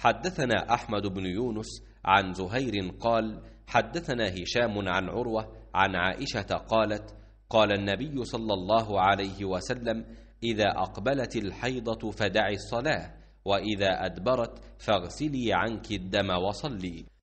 حدثنا أحمد بن يونس عن زهير قال حدثنا هشام عن عروة عن عائشة قالت قال النبي صلى الله عليه وسلم إذا أقبلت الحيضة فدعي الصلاة وإذا أدبرت فاغسلي عنك الدم وصلي